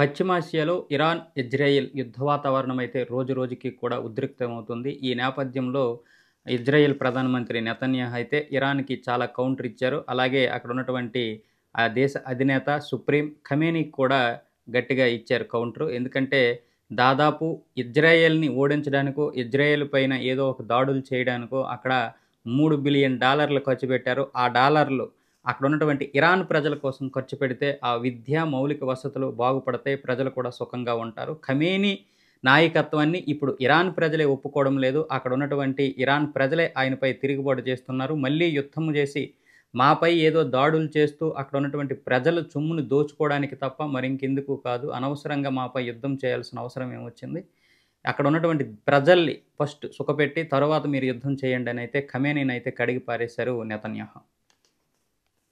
పశ్చిమాసియాలో Iran Israel యుద్ధ వాతావరణం అయితే రోజు రోజుకి కూడా ఉద్రిక్తమవుతుంది ఈ నేపథ్యంలో ఇజ్రాయెల్ ప్రధానమంత్రి నెతన్యాహ్ అయితే ఇరాన్కి చాలా కౌంటర్ ఇచ్చారు అలాగే అక్కడ ఉన్నటువంటి ఆ దేశ అధినేత సుప్రీం ఖమేనీకి కూడా గట్టిగా ఇచ్చారు కౌంటర్ ఎందుకంటే దాదాపు ఇజ్రాయెల్ని ఓడించడానికో ఇజ్రాయెల్ పైన ఏదో ఒక దాడులు చేయడానికో అక్కడ మూడు బిలియన్ డాలర్లు ఖర్చు పెట్టారు ఆ డాలర్లు అక్కడ ఉన్నటువంటి ఇరాన్ ప్రజల కోసం ఖర్చు పెడితే ఆ విద్య మౌలిక వసతులు బాగుపడతాయి ప్రజలు కూడా సుఖంగా ఉంటారు ఖమేని నాయకత్వాన్ని ఇప్పుడు ఇరాన్ ప్రజలే ఒప్పుకోవడం లేదు అక్కడ ఉన్నటువంటి ఇరాన్ ప్రజలే ఆయనపై తిరుగుబాటు చేస్తున్నారు మళ్ళీ యుద్ధం చేసి మాపై ఏదో దాడులు చేస్తూ అక్కడ ఉన్నటువంటి ప్రజల చుమ్మును దోచుకోవడానికి తప్ప మరింకెందుకు కాదు అనవసరంగా మాపై యుద్ధం చేయాల్సిన అవసరం ఏమొచ్చింది అక్కడ ఉన్నటువంటి ప్రజల్ని ఫస్ట్ సుఖపెట్టి తర్వాత మీరు యుద్ధం చేయండి అని అయితే ఖమేనీని అయితే కడిగి పారేశారు నేతన్యాహం